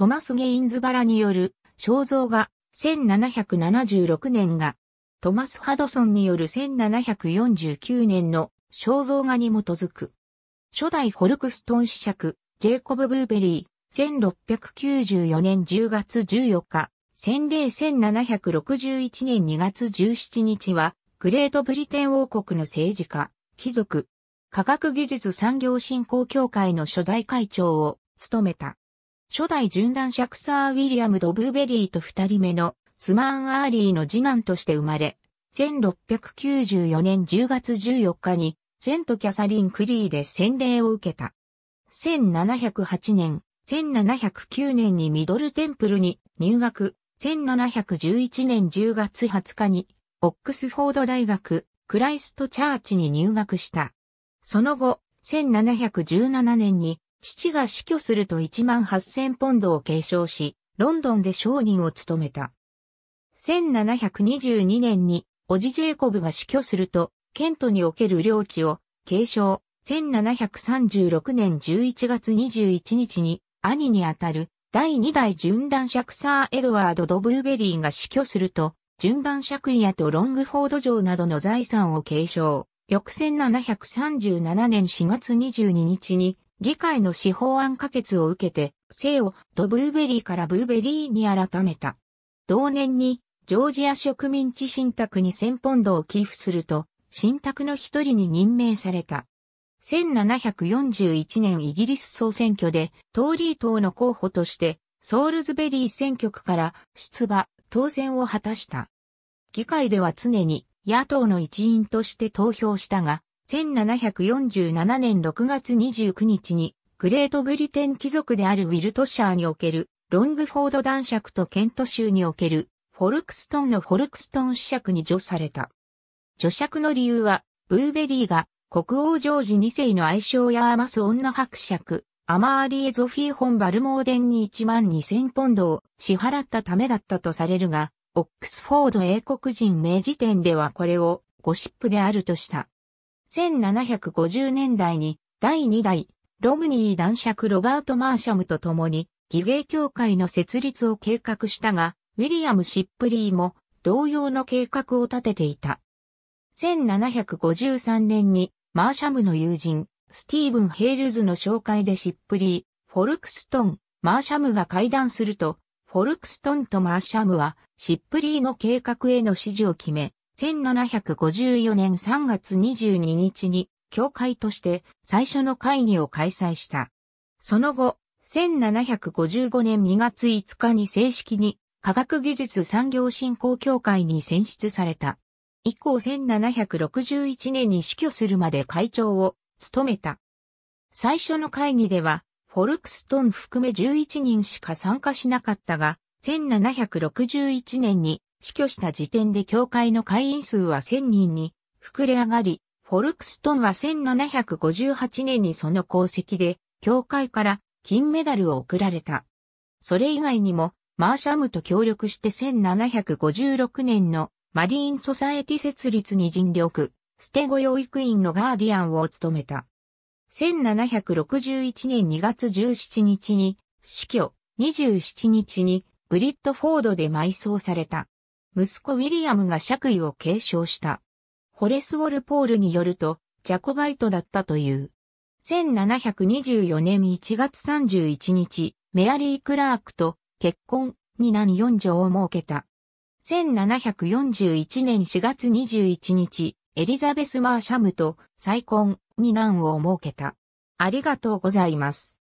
トマス・ゲインズバラによる肖像画1776年がトマス・ハドソンによる1749年の肖像画に基づく。初代ホルクストン子爵、ジェイコブ・ブーベリー、1694年10月14日、洗礼1761年2月17日は、グレートブリテン王国の政治家、貴族、科学技術産業振興協会の初代会長を務めた。初代シ男爵サー・ウィリアム・ドブーベリーと二人目のスマーン・アーリーの次男として生まれ、1694年10月14日にセント・キャサリン・クリーで洗礼を受けた。1708年、1709年にミドルテンプルに入学、1711年10月20日にオックスフォード大学クライストチャーチに入学した。その後、1717年に父が死去すると1万8000ポンドを継承し、ロンドンで商人を務めた。1722年に、おじジェイコブが死去すると、ケントにおける領地を継承。1736年11月21日に、兄にあたる第2代準男爵サー・エドワード・ドブーベリーが死去すると、準男爵家とロングフォード城などの財産を継承。翌1737年4月22日に、議会の司法案可決を受けて、姓をドブーベリーからブーベリーに改めた。同年に、ジョージア植民地信託に千本0ポンドを寄付すると、信託の一人に任命された。1741年イギリス総選挙で、トーリー党の候補として、ソールズベリー選挙区から出馬、当選を果たした。議会では常に野党の一員として投票したが、1747年6月29日に、グレートブリテン貴族であるウィルトシャーにおける、ロングフォード男爵とケント州における、フォルクストンのフォルクストン子爵に除された。除爵の理由は、ブーベリーが、国王ジョージ2世の愛称やアマス女伯爵、アマーリエ・ゾフィー・ホン・バルモーデンに1万2000ポンドを支払ったためだったとされるが、オックスフォード英国人名辞典ではこれをゴシップであるとした。1750年代に第2代ロムニー男爵ロバート・マーシャムと共に儀芸協会の設立を計画したが、ウィリアム・シップリーも同様の計画を立てていた。1753年にマーシャムの友人、スティーブン・ヘールズの紹介でシップリー、フォルクストン、マーシャムが会談すると、フォルクストンとマーシャムは、シップリーの計画への支持を決め、1754年3月22日に、教会として最初の会議を開催した。その後、1755年2月5日に正式に科学技術産業振興協会に選出された。以降1761年に死去するまで会長を務めた。最初の会議では、フォルクストン含め11人しか参加しなかったが、1761年に死去した時点で教会の会員数は1000人に膨れ上がり、フォルクストンは1758年にその功績で、教会から金メダルを贈られた。それ以外にも、マーシャムと協力して1756年のマリーンソサエティ設立に尽力、捨てゴ養育員のガーディアンを務めた。1761年2月17日に死去、27日にブリッドフォードで埋葬された。息子ウィリアムが爵位を継承した。ホレス・ウォルポールによると、ジャコバイトだったという。1724年1月31日、メアリー・クラークと結婚に何4条を設けた。1741年4月21日、エリザベス・マーシャムと再婚に難を設けた。ありがとうございます。